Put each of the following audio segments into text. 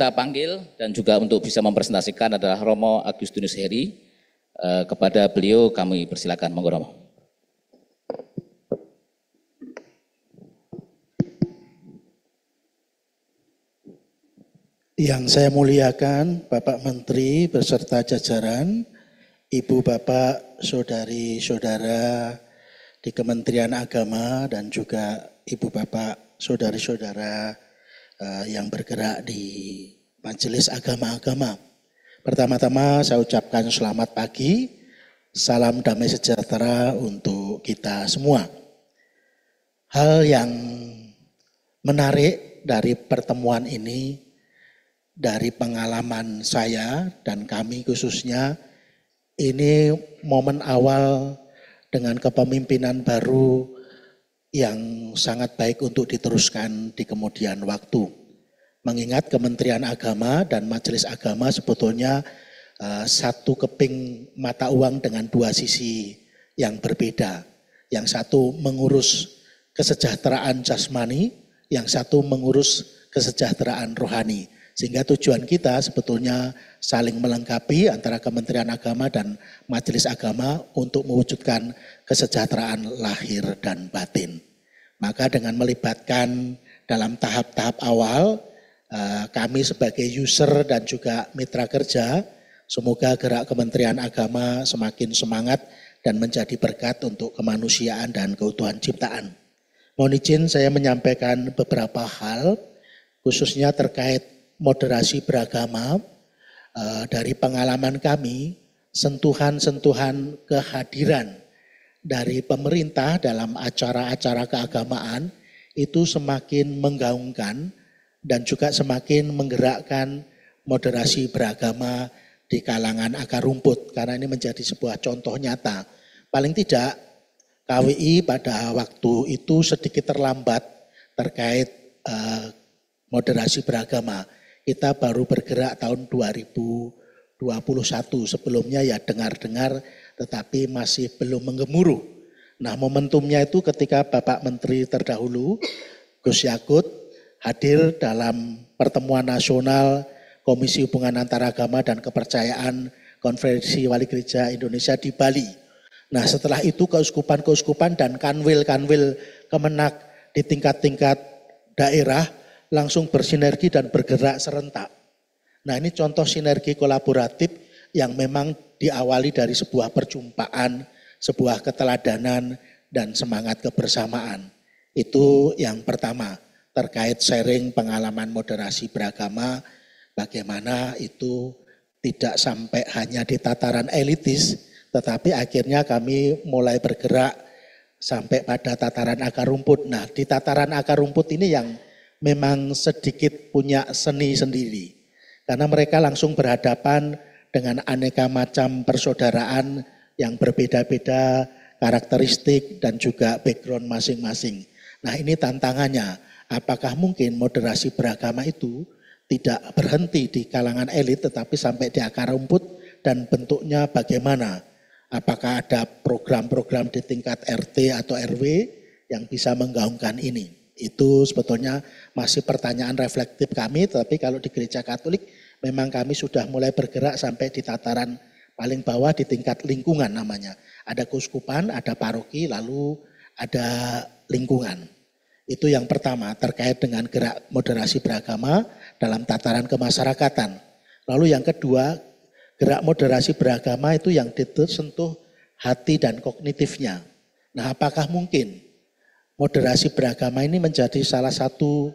kita panggil dan juga untuk bisa mempresentasikan adalah Romo Agustinus Heri. Eh, kepada beliau kami persilakan, monggo Romo. Yang saya muliakan Bapak Menteri beserta jajaran, Ibu Bapak, Saudari-saudara di Kementerian Agama dan juga Ibu Bapak, Saudari-saudara Eh, yang bergerak di majelis agama-agama. Pertama-tama saya ucapkan selamat pagi, salam damai sejahtera untuk kita semua. Hal yang menarik dari pertemuan ini, dari pengalaman saya dan kami khususnya, ini momen awal dengan kepemimpinan baru yang sangat baik untuk diteruskan di kemudian waktu mengingat Kementerian Agama dan Majelis Agama sebetulnya uh, satu keping mata uang dengan dua sisi yang berbeda. Yang satu mengurus kesejahteraan jasmani, yang satu mengurus kesejahteraan rohani. Sehingga tujuan kita sebetulnya saling melengkapi antara Kementerian Agama dan Majelis Agama untuk mewujudkan kesejahteraan lahir dan batin. Maka dengan melibatkan dalam tahap-tahap awal Eh, kami sebagai user dan juga mitra kerja, semoga gerak Kementerian Agama semakin semangat dan menjadi berkat untuk kemanusiaan dan keutuhan ciptaan. Mohon izin saya menyampaikan beberapa hal, khususnya terkait moderasi beragama. Eh, dari pengalaman kami, sentuhan-sentuhan kehadiran dari pemerintah dalam acara-acara keagamaan itu semakin menggaungkan dan juga semakin menggerakkan moderasi beragama di kalangan akar rumput karena ini menjadi sebuah contoh nyata. Paling tidak KWI pada waktu itu sedikit terlambat terkait eh, moderasi beragama. Kita baru bergerak tahun 2021 sebelumnya ya dengar-dengar tetapi masih belum menggemuruh. Nah momentumnya itu ketika Bapak Menteri terdahulu Gus Yakut hadir dalam pertemuan nasional Komisi Hubungan Antara Agama dan Kepercayaan Konferensi Wali Gereja Indonesia di Bali. Nah setelah itu keuskupan-keuskupan dan kanwil-kanwil kemenak di tingkat-tingkat daerah langsung bersinergi dan bergerak serentak. Nah ini contoh sinergi kolaboratif yang memang diawali dari sebuah perjumpaan, sebuah keteladanan, dan semangat kebersamaan. Itu yang pertama terkait sharing pengalaman moderasi beragama, bagaimana itu tidak sampai hanya di tataran elitis, tetapi akhirnya kami mulai bergerak sampai pada tataran akar rumput. Nah, di tataran akar rumput ini yang memang sedikit punya seni sendiri. Karena mereka langsung berhadapan dengan aneka macam persaudaraan yang berbeda-beda karakteristik dan juga background masing-masing. Nah, ini tantangannya. Apakah mungkin moderasi beragama itu tidak berhenti di kalangan elit tetapi sampai di akar rumput dan bentuknya bagaimana? Apakah ada program-program di tingkat RT atau RW yang bisa menggaungkan ini? Itu sebetulnya masih pertanyaan reflektif kami, tapi kalau di gereja Katolik memang kami sudah mulai bergerak sampai di tataran paling bawah di tingkat lingkungan namanya. Ada kuskupan, ada paroki, lalu ada lingkungan. Itu yang pertama terkait dengan gerak moderasi beragama dalam tataran kemasyarakatan. Lalu yang kedua, gerak moderasi beragama itu yang disentuh hati dan kognitifnya. Nah, apakah mungkin moderasi beragama ini menjadi salah satu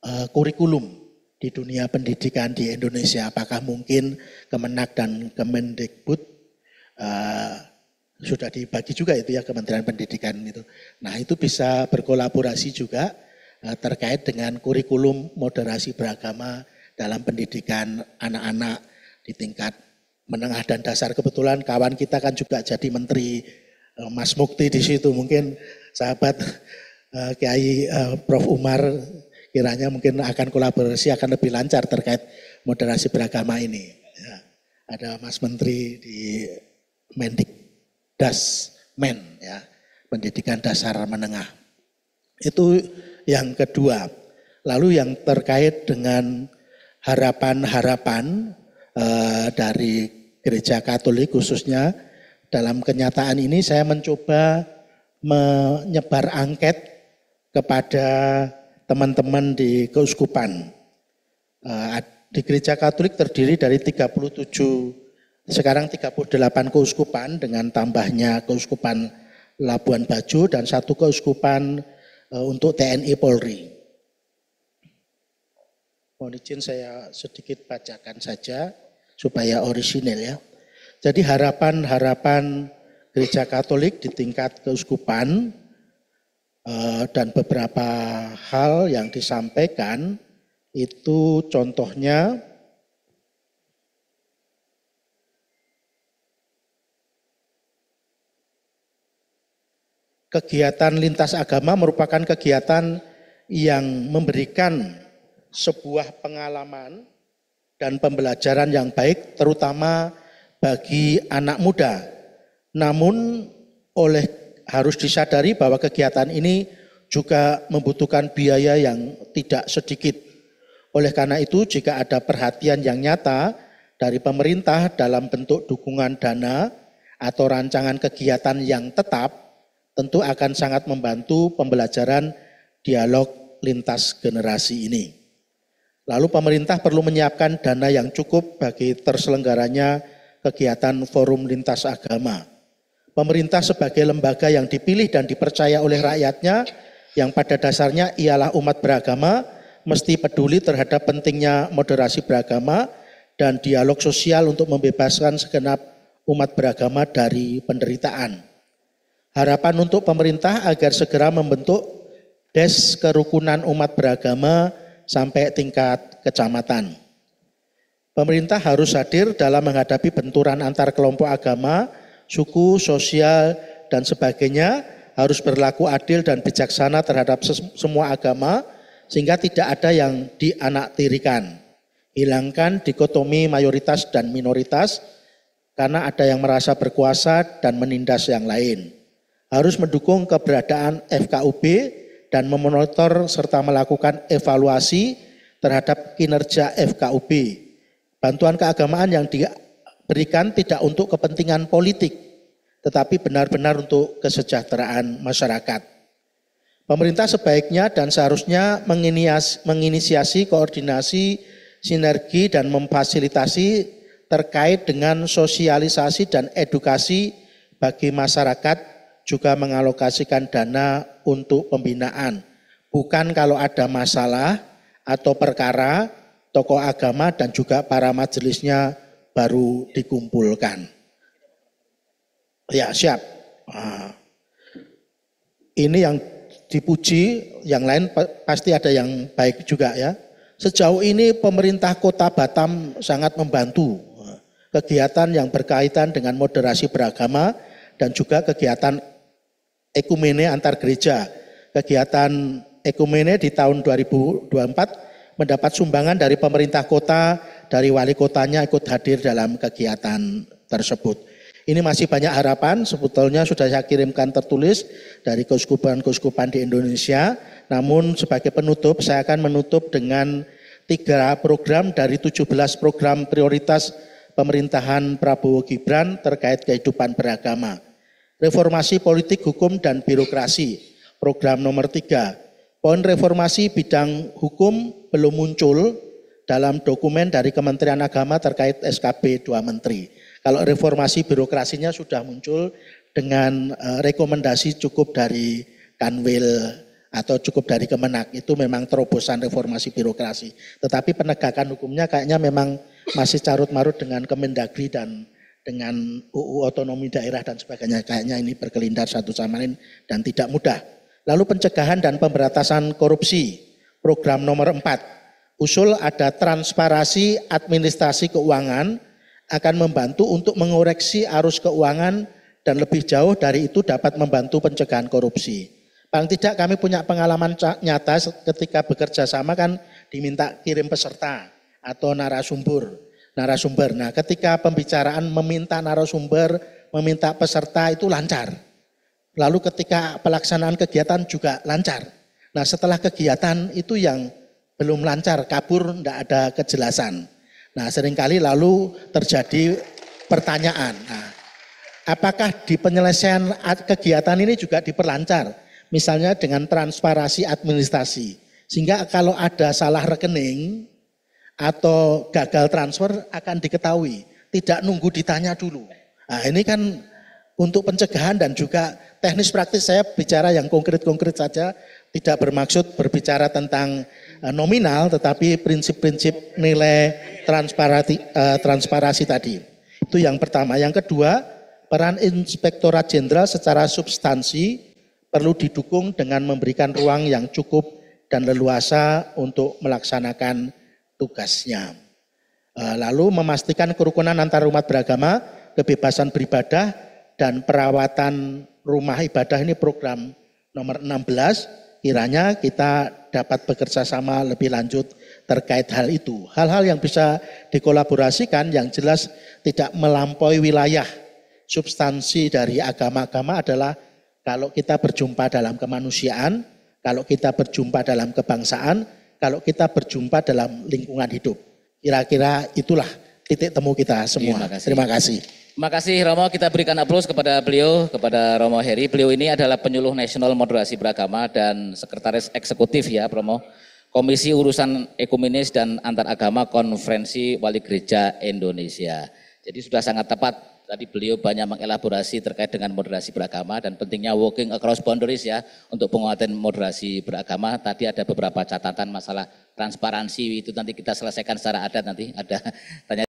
uh, kurikulum di dunia pendidikan di Indonesia? Apakah mungkin Kemenak dan Kemendikbud uh, sudah dibagi juga itu ya Kementerian Pendidikan itu. Nah itu bisa berkolaborasi juga eh, terkait dengan kurikulum moderasi beragama dalam pendidikan anak-anak di tingkat menengah dan dasar. Kebetulan kawan kita kan juga jadi menteri eh, Mas Mukti di situ mungkin sahabat eh, Kiai Prof Umar kiranya mungkin akan kolaborasi akan lebih lancar terkait moderasi beragama ini. Ya, ada Mas Menteri di Mendik dasmen ya, pendidikan dasar menengah. Itu yang kedua. Lalu yang terkait dengan harapan-harapan eh, dari gereja Katolik khususnya dalam kenyataan ini saya mencoba menyebar angket kepada teman-teman di keuskupan. Eh, di gereja Katolik terdiri dari 37 sekarang 38 keuskupan dengan tambahnya keuskupan Labuan Bajo dan satu keuskupan e, untuk TNI Polri. Mohon izin saya sedikit bacakan saja supaya orisinil ya. Jadi harapan-harapan gereja Katolik di tingkat keuskupan e, dan beberapa hal yang disampaikan itu contohnya kegiatan lintas agama merupakan kegiatan yang memberikan sebuah pengalaman dan pembelajaran yang baik terutama bagi anak muda. Namun oleh harus disadari bahwa kegiatan ini juga membutuhkan biaya yang tidak sedikit. Oleh karena itu jika ada perhatian yang nyata dari pemerintah dalam bentuk dukungan dana atau rancangan kegiatan yang tetap tentu akan sangat membantu pembelajaran dialog lintas generasi ini. Lalu pemerintah perlu menyiapkan dana yang cukup bagi terselenggaranya kegiatan forum lintas agama. Pemerintah sebagai lembaga yang dipilih dan dipercaya oleh rakyatnya yang pada dasarnya ialah umat beragama mesti peduli terhadap pentingnya moderasi beragama dan dialog sosial untuk membebaskan segenap umat beragama dari penderitaan. Harapan untuk pemerintah agar segera membentuk des kerukunan umat beragama sampai tingkat kecamatan. Pemerintah harus hadir dalam menghadapi benturan antar kelompok agama, suku, sosial, dan sebagainya harus berlaku adil dan bijaksana terhadap semua agama sehingga tidak ada yang dianaktirikan. Hilangkan dikotomi mayoritas dan minoritas karena ada yang merasa berkuasa dan menindas yang lain harus mendukung keberadaan FKUB dan memonitor serta melakukan evaluasi terhadap kinerja FKUB. Bantuan keagamaan yang diberikan tidak untuk kepentingan politik, tetapi benar-benar untuk kesejahteraan masyarakat. Pemerintah sebaiknya dan seharusnya menginisiasi koordinasi sinergi dan memfasilitasi terkait dengan sosialisasi dan edukasi bagi masyarakat juga mengalokasikan dana untuk pembinaan. Bukan kalau ada masalah atau perkara, tokoh agama dan juga para majelisnya baru dikumpulkan. Ya siap. Ah. Ini yang dipuji, yang lain pasti ada yang baik juga ya. Sejauh ini pemerintah kota Batam sangat membantu ah, kegiatan yang berkaitan dengan moderasi beragama dan juga kegiatan ekumene antar gereja. Kegiatan ekumene di tahun 2024 mendapat sumbangan dari pemerintah kota, dari wali kotanya ikut hadir dalam kegiatan tersebut. Ini masih banyak harapan, sebetulnya sudah saya kirimkan tertulis dari keuskupan-keuskupan di Indonesia. Namun sebagai penutup, saya akan menutup dengan tiga program dari 17 program prioritas pemerintahan Prabowo Gibran terkait kehidupan beragama reformasi politik, hukum, dan birokrasi. Program nomor tiga, Poin reformasi bidang hukum belum muncul dalam dokumen dari Kementerian Agama terkait SKB dua menteri. Kalau reformasi birokrasinya sudah muncul dengan e, rekomendasi cukup dari Kanwil atau cukup dari Kemenak itu memang terobosan reformasi birokrasi. Tetapi penegakan hukumnya kayaknya memang masih carut marut dengan Kemendagri dan dengan UU otonomi daerah dan sebagainya. Kayaknya ini berkelindar satu sama lain dan tidak mudah. Lalu pencegahan dan pemberantasan korupsi, program nomor empat, Usul ada transparasi administrasi keuangan akan membantu untuk mengoreksi arus keuangan dan lebih jauh dari itu dapat membantu pencegahan korupsi. Paling tidak kami punya pengalaman nyata ketika bekerja sama kan diminta kirim peserta atau narasumber narasumber. Nah, ketika pembicaraan meminta narasumber, meminta peserta itu lancar. Lalu ketika pelaksanaan kegiatan juga lancar. Nah, setelah kegiatan itu yang belum lancar, kabur, tidak ada kejelasan. Nah, seringkali lalu terjadi pertanyaan. Nah, apakah di penyelesaian kegiatan ini juga diperlancar? Misalnya dengan transparasi administrasi. Sehingga kalau ada salah rekening, atau gagal transfer akan diketahui, tidak nunggu ditanya dulu. Nah, ini kan untuk pencegahan dan juga teknis praktis saya bicara yang konkret-konkret saja, tidak bermaksud berbicara tentang eh, nominal tetapi prinsip-prinsip nilai transparansi eh, transparasi tadi. Itu yang pertama. Yang kedua, peran Inspektorat Jenderal secara substansi perlu didukung dengan memberikan ruang yang cukup dan leluasa untuk melaksanakan tugasnya. Eh, lalu memastikan kerukunan antara umat beragama, kebebasan beribadah, dan perawatan rumah ibadah ini program nomor 16. Kiranya kita dapat bekerja sama lebih lanjut terkait hal itu. Hal-hal yang bisa dikolaborasikan yang jelas tidak melampaui wilayah substansi dari agama-agama adalah kalau kita berjumpa dalam kemanusiaan, kalau kita berjumpa dalam kebangsaan, kalau kita berjumpa dalam lingkungan hidup. Kira-kira itulah titik temu kita semua. Terima kasih. Terima kasih. Terima kasih Romo, kita berikan aplaus kepada beliau, kepada Romo Heri. Beliau ini adalah penyuluh Nasional Moderasi Beragama dan Sekretaris Eksekutif ya Romo. Komisi Urusan Ekumenis dan Antaragama Konferensi Wali Gereja Indonesia. Jadi sudah sangat tepat Tadi beliau banyak mengelaborasi terkait dengan moderasi beragama dan pentingnya working across boundaries ya untuk penguatan moderasi beragama. Tadi ada beberapa catatan masalah transparansi itu nanti kita selesaikan secara adat nanti ada tanya